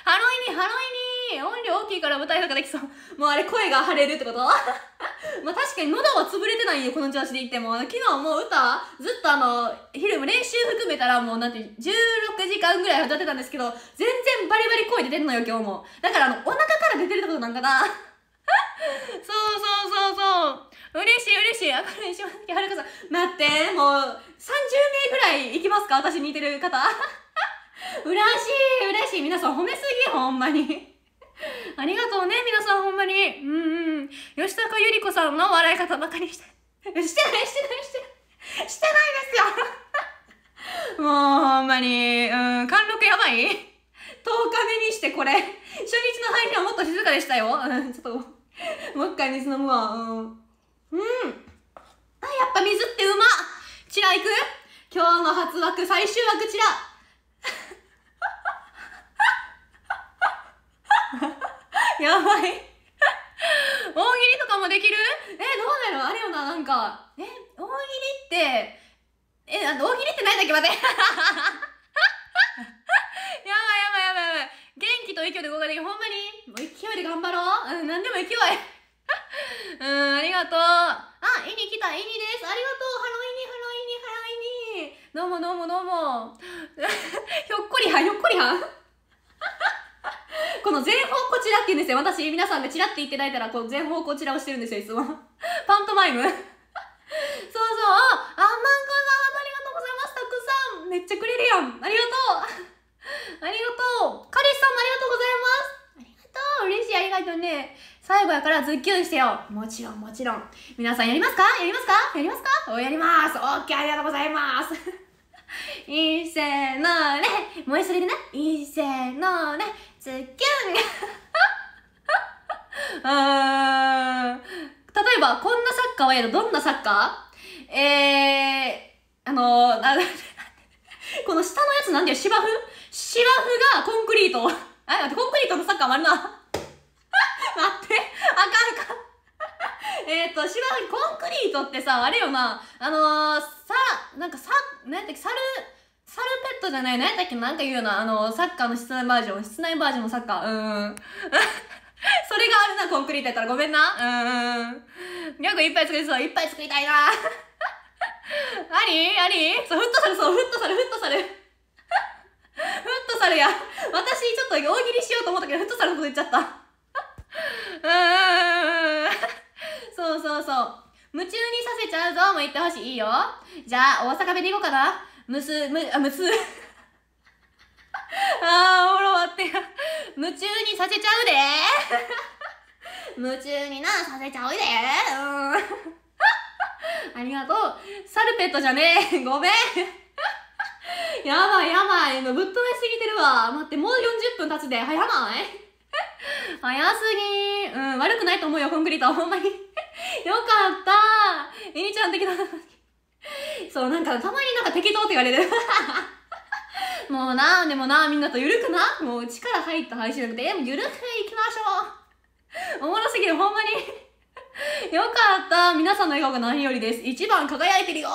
ハロイにハロイに音量大きいから舞台とかできそうもうあれ声が腫れるってこと まあ確かに喉は潰れてないよこの調子で言っても昨日もう歌ずっとあの昼も練習含めたらもうなんて16時間ぐらい歌ってたんですけど全然バリバリ声出てるのよ今日もだからあのお腹から出てるってことなんかな そうそうそうそう嬉しい嬉しいあこれ島崎はるかさん待ってもう30名ぐらい行きますか私似てる方 嬉しい嬉しい皆さん褒めすぎほんまに ありがとうね皆さんほんまにうんうん吉高由里子さんの笑い方ばかりして してないしてないしてないしてないですよ もうほんまにうん貫禄やばい ?10 日目にしてこれ初日の配信はもっと静かでしたよ、うん、ちょっともう一回水飲むわうんうんあやっぱ水ってうまチラ行く今日の初枠最終枠チラ やばい大喜利とかもできるえどうなのあれよななんかえ大喜利ってえ大喜利ってないだっけ待って やばいやばいやばいやばい元気と勢いで動画できるほんまにもう勢いで頑張ろううん何でも勢い うんありがとうあイニ来たイニですありがとうハロイニハロイニハロイニどうもどうもどうもひょっこりはんひょっこりはん この全方こちらって言うんですよ。私、皆さんでチラって言っていただいたら、この全方こちらをしてるんですよ、いつも。パントマイム そうそう、あ、マんまんこさん、ありがとうございます、たくさん。めっちゃくれるやん。ありがとう。ありがとう。彼氏さんもありがとうございます。ありがとう。嬉しい、ありがとうね。最後やからズッキュンしてよ。もちろん、もちろん。皆さんやりますかやりますかやりますかおやります。オッケー、ありがとうございます。いいせーのね。もう一緒でね。いいせーのね。ズキュンうん例えばこんなサッカーはやるどんなサッカーえー、あのー、あ この下のやつなんだよ芝生芝生がコンクリート あ待ってコンクリートのサッカーもあるな 待ってあかんかえっ、と、芝生、コンクリートってさ、あれよな、あのー、さ、なんかさ、なんて、猿、サルペットじゃない何だっけなんか言うなあのサッカーの室内バージョン室内バージョンのサッカーうーんそれがあるなコンクリートやったらごめんなうんギャグいっぱい作りそういっぱい作りたいな ありありそうフットサルそうフットサルフットサルフットサルや私ちょっと大喜利しようと思ったけどフットサルのこと言っちゃったうんそうそうそう夢中にさせちゃうぞも言ってほしいいいよじゃあ大阪弁でいこうかなむすむあむす あーおもろわってや夢中にさせちゃうで夢中になさせちゃうでうん ありがとうサルペットじゃねえごめんやばいやばいぶっ飛ばしすぎてるわ待ってもう40分経つで早ない 早すぎうん悪くないと思うよコンクリートほんまによかったえみちゃん的な そう、なんかたまになんか適当って言われる。もうなでもなみんなとゆるくなもう力入った配信なくて、でもゆるくいきましょうおもろすぎる、ほんまに よかった。皆さんの笑顔が何よりです。一番輝いてるよ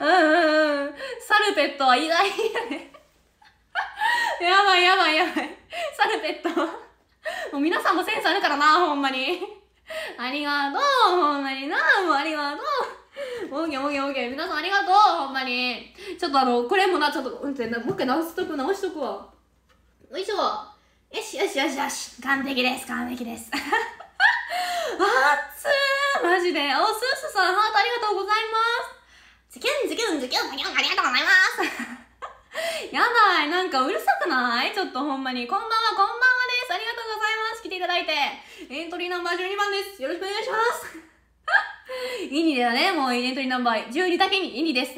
うんうんうん。サルペットは偉大やね。やばいやばいやばい。サルペット。もう皆さんもセンスあるからな、ほんまに。ありがとうほんまになもうありがとうオーケーオーケーオーケー皆さんありがとうほんまにちょっとあのこれもなちょっとうんもう一回直しとく直しとくわよいしょよしよしよしよし完璧です完璧ですあっつマジでおすーすさんハートありがとうございますズキュンズキュンズキュンズキュンありがとうございます やばいなんかうるさくないちょっとほんまにこんばんはこんばんはス着ていただいて、エントリーナンバー12番です。よろしくお願いします。イニだね、もうエントリーナンバー12だけにイニです。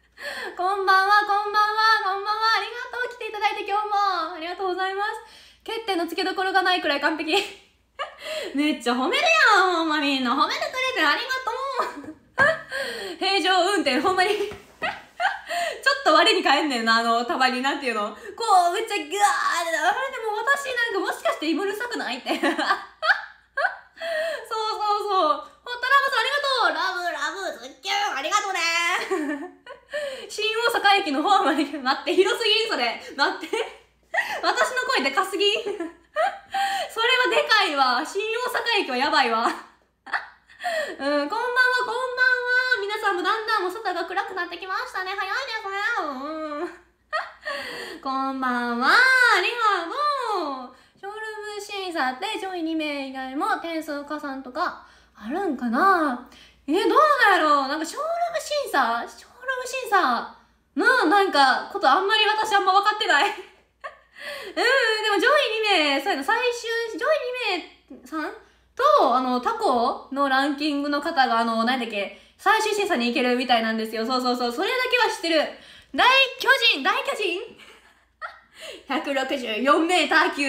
こんばんは、こんばんは、こんばんは、ありがとう。来ていただいて今日も。ありがとうございます。欠点の付けどころがないくらい完璧。めっちゃ褒めるやん、ほんまみんな。褒めてくれてありがとう。平常運転、ほんまに。ちょっと我に返んねんな、あの、たまになんていうの。こう、めっちゃぐわーって、あでも私なんかもしかして胃うるさくないって。そうそうそう。ほんとラブさんありがとうラブ、ラブ、ズッキーありがとうね 新大阪駅のホームまで待って、広すぎんそれ。待って。私の声でかすぎんそれはでかいわ。新大阪駅はやばいわ。うん、こんばんは、こんばんは。からもだんだんお外が暗くなってきましたね。早いですね。うん、こんばんは。ありがとう。ショールーム審査って上位2名以外も点数加算とかあるんかなえ、どうだろうなんかショールーム審査ショールーム審査のなんかことあんまり私あんま分かってないうん、でも上位2名、そういうの最終、上位2名さんと、あの、タコのランキングの方が、あの、何だっけ、最終審査に行けるみたいなんですよ。そうそうそう。それだけは知ってる。大巨人大巨人 !164 メーター級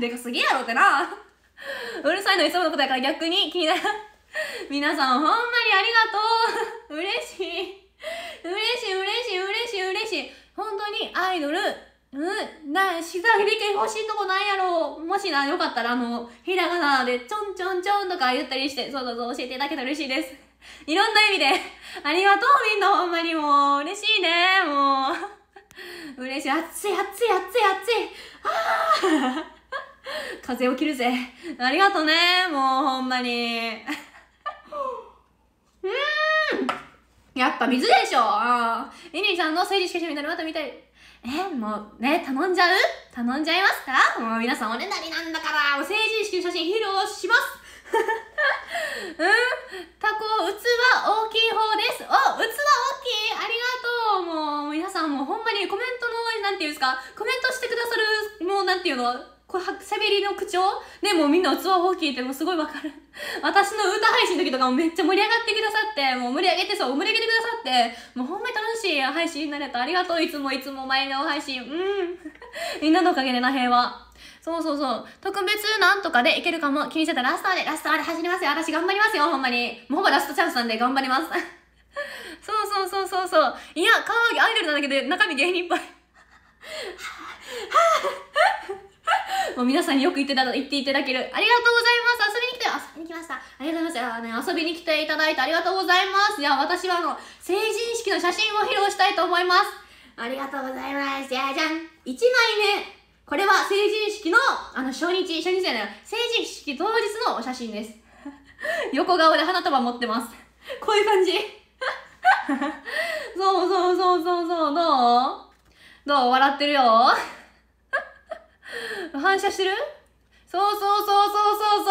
でかすぎやろってな。うるさいのいつものことやから逆に気になる。皆さんほんまにありがとう嬉しい嬉しい嬉しい嬉しい嬉しい本当にアイドルうん、な、膝響けて欲しいとこないやろ。もしな、よかったら、あの、ひらがなで、ちょんちょんちょんとか言ったりして、そうそうそう教えていただけたら嬉しいです。いろんな意味で、ありがとうみんな、ほんまにもう、嬉しいね、もう。嬉しい、暑い、暑い、暑い、暑い、ああ風を切るぜ。ありがとうね、もう、ほんまに。うーんやっぱ水でしょあエミリさんの整理しかしみたいまた見たい。え、もうね、頼んじゃう頼んじゃいますかもう皆さんおねだりなんだから、もう成人式の写真披露します うんタコ、器大きい方です。お、器大きいありがとうもう皆さんもうほんまにコメントの、なんていうんですか、コメントしてくださる、もうなんていうのこれしゃべりの口調ねもうみんな器大きいってもうすごいわかる 私の歌配信の時とかもめっちゃ盛り上がってくださってもう盛り上げてそう盛り上げてくださってもうほんまに楽しい配信になれたありがとういつもいつも前の配信うん みんなのおかげでな平和そうそうそう特別なんとかでいけるかも気にしてたラストでラストーで走りますよ私頑張りますよほんまにもうほぼラストチャンスなんで頑張ります そうそうそうそうそういや顔アイドルなんだけど中身芸人っぽいはあはあ もう皆さんによく言ってた言っていただける。ありがとうございます。遊びに来て、遊びに来ました。ありがとうございます。あね、遊びに来ていただいてありがとうございます。いや、私はあの、成人式の写真を披露したいと思います。ありがとうございます。じゃじゃん。1枚目。これは成人式の、あの、初日、初日じゃない、成人式当日のお写真です。横顔で花束持ってます。こういう感じ。そうそうそうそうそう、どうどう笑ってるよ 反射してるそうそうそうそうそうそう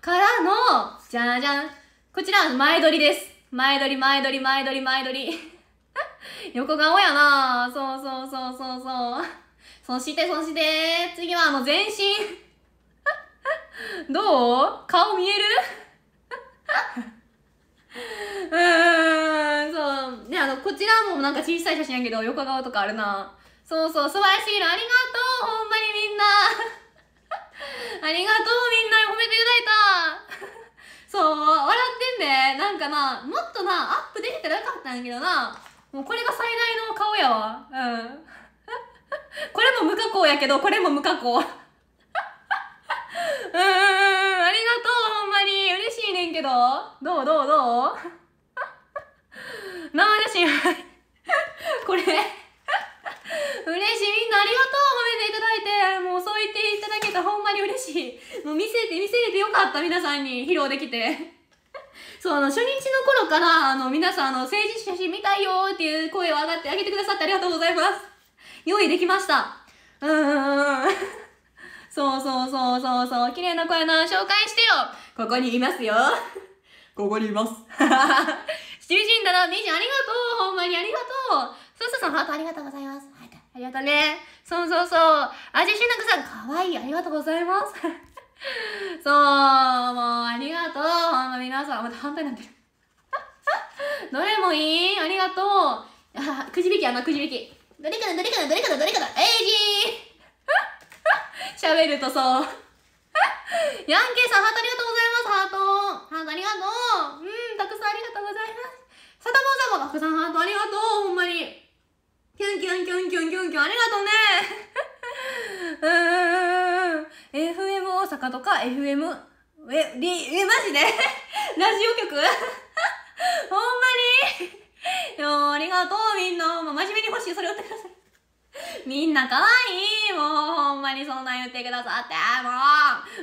からの、じゃじゃん。こちら、前撮りです。前撮り、前撮り、前撮り、前撮り。横顔やなそうそうそうそうそう。そして、そして、次はあの全身。どう顔見えるうーん、そう。ね、あの、こちらもなんか小さい写真やけど、横顔とかあるなそうそう、素晴らしいの、ありがとう、ほんまにみんな。ありがとう、みんなに褒めていただいた。そう、笑ってんで、なんかな、もっとな、アップできてなかったんやけどな、もうこれが最大の顔やわ。うん。これも無加工やけど、これも無加工。うーんん、ありがとう、ほんまに。嬉しいねんけど。どうどうどう生写真、これ。嬉しいみんなありがとう褒めていただいてもうそう言っていただけたほんまに嬉しいもう見せて見せれてよかった皆さんに披露できてそうあの初日の頃からあの皆さんあの政治写真見たいよっていう声を上がってあげてくださってありがとうございます用意できましたうーんそうそうそうそうそう綺麗な声な紹介してよここにいますよここにいます七人だなみーありがとうほんまにありがとうそうそうハートありがとうございますありがとね。そうそうそう。あじしなくさん、かわいい。ありがとうございます。そう、もう、ありがとう。ほんま皆さん、また反対になってる。どれもいいありがとう。あ、くじ引き、あの、くじ引き。どれかな、どれかな、どれかな、どれかな。えいじー 喋るとそう。ヤンケーさん、ハートありがとうございます。ハート。ハートありがとう。うん、たくさんありがとうございます。サタボーザボたくさんハートキュンキュンキュンありがとうねうん FM 大阪とか FM えりえマジでラジオ局ほんまにありがとうみんな、ま真面目に欲しいそれ言ってくださいみんな可愛いもうほんまにそんなん言ってくださっても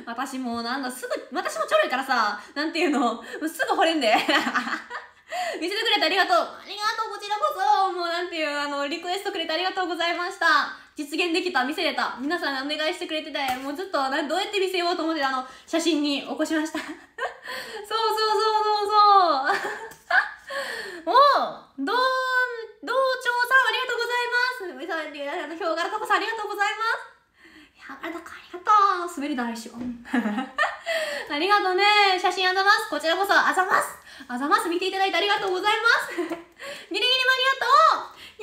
う私もうなんだすぐ私もちょろいからさなんていうのすぐ惚れんで 見せてくれてありがとうありがとうこちらこそもうなんていうあのリクエストくれてありがとうございました実現できた見せれた皆さんお願いしてくれててもうずっとなどうやって見せようと思ってあの写真に起こしました そうそうそうそうそうお うどう道長さんありがとうございますみさんあのヒョウ柄タコさんありがとうございますあがだかありがとう滑り台しよう ありがとうね写真あざますこちらこそあざますあざます見ていただいてありがとうございます ギリギリ間に合った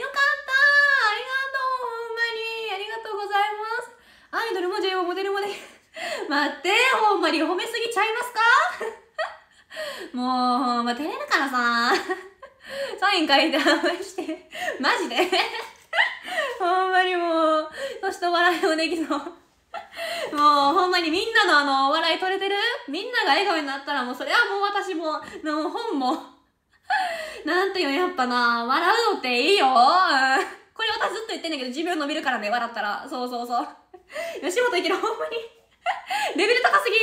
よかったありがとうほんまにありがとうございますアイドルも J もモデルもで、ね、待ってほんまに褒めすぎちゃいますかもう、まあ、照れるからさサイン書いてあんましてマジで ほんまにもう年と笑いのできそうもうほんまにみんなのあの笑い取れてるみんなが笑顔になったらもうそれはもう私もの本も なんていうのやっぱな笑うのっていいよ、これ私ずっと言ってんだけど自分伸びるからね笑ったらそうそうそう吉本いけるほんまにレベル高すぎ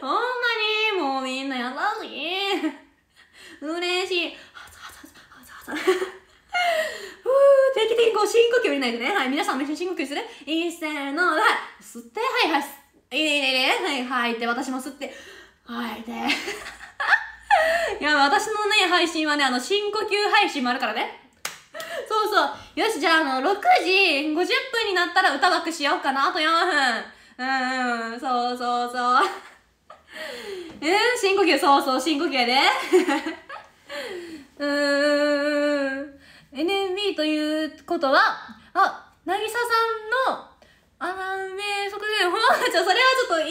ほんまにもうみんな優しい嬉しいはずはずはずはずはず 定期的にこう深呼吸入れないでね。はい、皆さんも一緒に深呼吸する。いいせーの、はい。吸って、はいはい、いいねいいねはい、吐いて、私も吸って、吐いて。いや、私のね、配信はね、あの、深呼吸配信もあるからね。そうそう。よし、じゃあ、あの、6時50分になったら歌枠しようかな。あと4分。うん、うん、そうそうそう。えー、深呼吸、そうそう、深呼吸で。うーん。NMB ということは、あ、なぎささんの、あの、め、そこで、ほら、ちょ、それはちょっと言い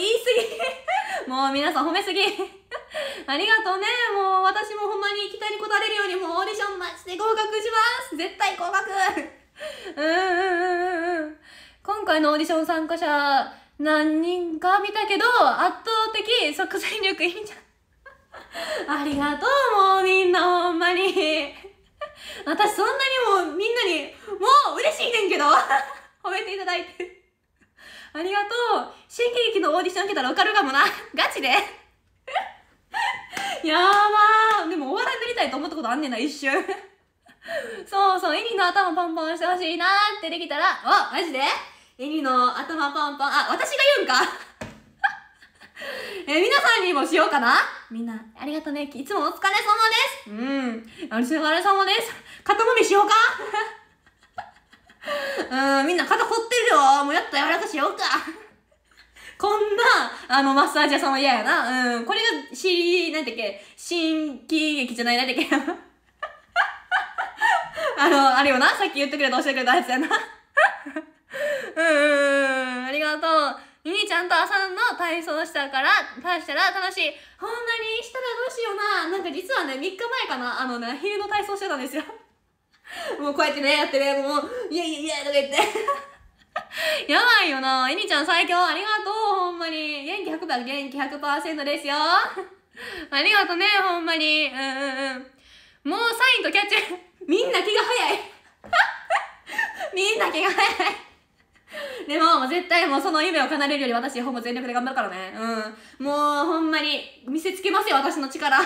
過ぎ。もう皆さん褒めすぎ。ありがとうね。もう私もほんまに期待にこえれるように、もうオーディションマジで合格します。絶対合格。うんうんうんうん。今回のオーディション参加者、何人か見たけど、圧倒的即戦力いいんじゃん。ありがとう、もうみんなほんまに。私そんなにもうみんなに、もう嬉しいねんけど 褒めていただいてありがとう。新喜劇のオーディション受けたらわかるかもな。ガチで やばでもお笑いになりたいと思ったことあんねんな、一瞬。そうそう、エニの頭パンパンしてほしいなってできたら、お、マジでエニの頭パンパン、あ、私が言うんかえ、皆さんにもしようかなみんな、ありがとね。いつもお疲れ様です。うん。お疲れ様です。肩もみしようか うん、みんな肩凝ってるよ。もうやっと柔らかしようか。こんな、あの、マッサージ屋さんは嫌やな。うん。これが、し、なんてっけ、新喜劇じゃない、なんてっけ。あの、あれよな。さっき言ってくれた、教えてくれたやつやな。うん、ありがとう。ゆにちゃんと朝の体操したから、体したら楽しい。ほんまにしたらどうしような。なんか実はね、3日前かな、あのね、昼の体操してたんですよ。もうこうやってね、やってね、もう、いやいやいや、とか言って。やばいよな。えにちゃん最強。ありがとう。ほんまに。元気100%、元気100%ですよ。ありがとね、ほんまに。うんうんうん。もうサインとキャッチ。みんな気が早い。みんな気が早い。でも、絶対もうその夢を叶えるより私、ほぼ全力で頑張るからね。うん。もう、ほんまに、見せつけますよ、私の力。うん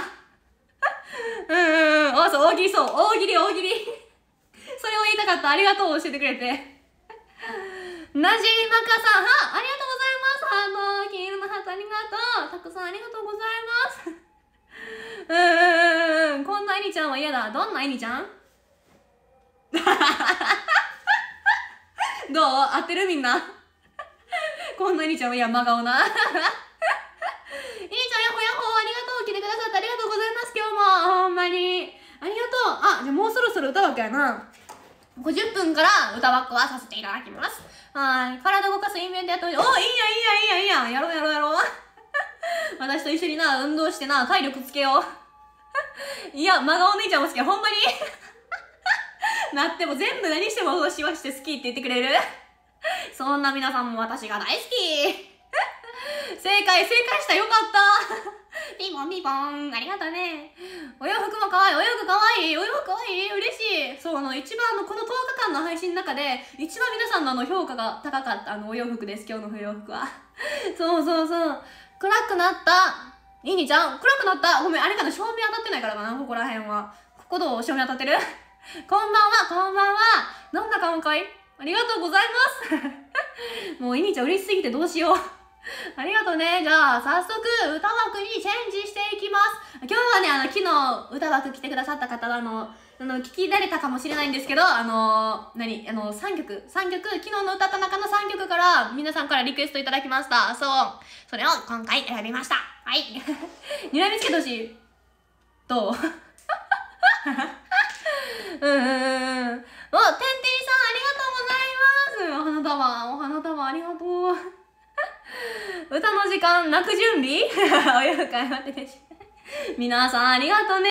うんうん。あ、そう、大喜利、そう。大喜利、大喜利。それを言いたかった。ありがとう、教えてくれて。なじまかさん、は、ありがとうございます。あの、金色のハートありがとう。たくさんありがとうございます。うんうんうんうん。こんなえにちゃんは嫌だ。どんなえにちゃんどう合ってるみんなこんなにちゃんいや真顔ないいちゃんやほやほありがとう来てくださってありがとうございます今日もほんまにありがとうあじゃあもうそろそろ歌わけやな50分から歌ばっこはさせていただきますはい体動かすイベントやっておいいやいいやいいやいいややろうやろうやろう私と一緒にな運動してな体力つけよういや真顔お姉ちゃんも好きほんまになっても全部何してもわしわして好きって言ってくれる そんな皆さんも私が大好き 正解正解したよかった ピンポンピンポンありがとねお洋服も可愛いお洋服可愛いお洋服可愛い嬉しいそうあの一番のこの10日間の配信の中で一番皆さんのあの評価が高かったあのお洋服です今日のお洋服はそうそうそう暗くなったニにちゃん暗くなったごめんあれかな照明当たってないからかなここら辺はここどう照明当たってるこんばんは、こんばんは。どんな顔かいありがとうございます。もう、いにちゃん嬉しすぎてどうしよう。ありがとうね。じゃあ、早速、歌枠にチェンジしていきます。今日はね、あの、昨日、歌枠来てくださった方の、あの、聞き慣れたかもしれないんですけど、あの何あの、3曲、3曲、昨日の歌った中の3曲から、皆さんからリクエストいただきました。そう。それを今回選びました。はい。にらみつけてほしい。どう うんうんうん。お、てんてりさん、ありがとうございます。お花束、お花束、ありがとう。歌の時間、泣く準備 お夜会まってて。皆さん、ありがとね。